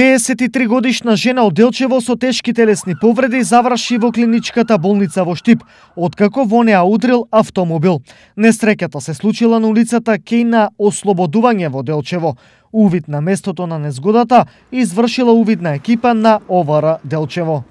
53 годишна жена од Делчево со тешки телесни повреди заврши во клиничката болница во Штип, откако во неа удрил автомобил. Несреќата се случила на улицата кеј на Ослободување во Делчево. Увид на местото на незгодата извршила увидна екипа на ОВР Делчево.